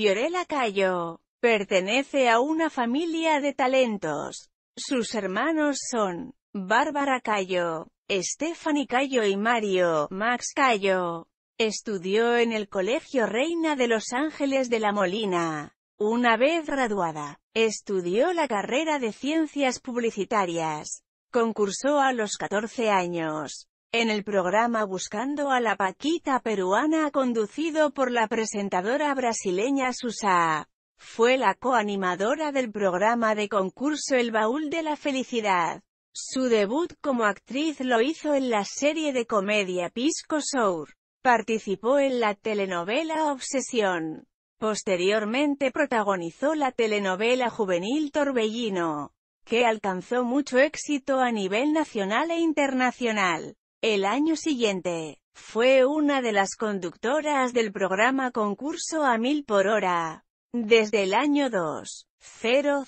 Fiorella Cayo. Pertenece a una familia de talentos. Sus hermanos son Bárbara Cayo, Stephanie Cayo y Mario Max Cayo. Estudió en el Colegio Reina de Los Ángeles de la Molina. Una vez graduada, estudió la carrera de Ciencias Publicitarias. Concursó a los 14 años. En el programa Buscando a la Paquita Peruana conducido por la presentadora brasileña Susa, fue la coanimadora del programa de concurso El Baúl de la Felicidad. Su debut como actriz lo hizo en la serie de comedia Pisco Sour. Participó en la telenovela Obsesión. Posteriormente protagonizó la telenovela juvenil Torbellino, que alcanzó mucho éxito a nivel nacional e internacional. El año siguiente, fue una de las conductoras del programa Concurso a Mil por Hora. Desde el año 2000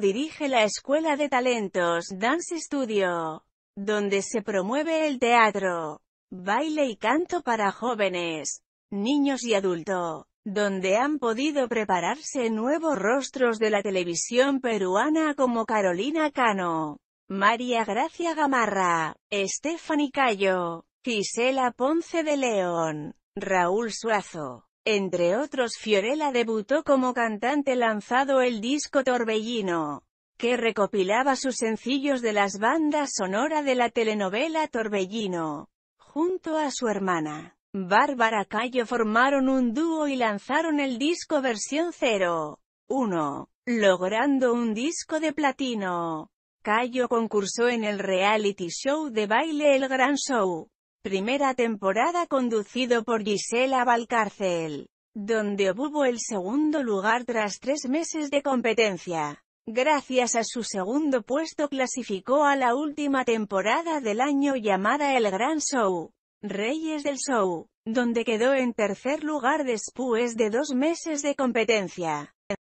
dirige la Escuela de Talentos Dance Studio, donde se promueve el teatro, baile y canto para jóvenes, niños y adultos, donde han podido prepararse nuevos rostros de la televisión peruana como Carolina Cano, María Gracia Gamarra, Estefany Cayo, Gisela Ponce de León, Raúl Suazo. Entre otros Fiorella debutó como cantante lanzado el disco Torbellino, que recopilaba sus sencillos de las bandas sonora de la telenovela Torbellino. Junto a su hermana, Bárbara Cayo formaron un dúo y lanzaron el disco versión 0.1, logrando un disco de platino. Cayo concursó en el reality show de baile El Gran Show, primera temporada conducido por Gisela Valcárcel, donde obtuvo el segundo lugar tras tres meses de competencia. Gracias a su segundo puesto clasificó a la última temporada del año llamada El Gran Show, Reyes del Show, donde quedó en tercer lugar después de dos meses de competencia.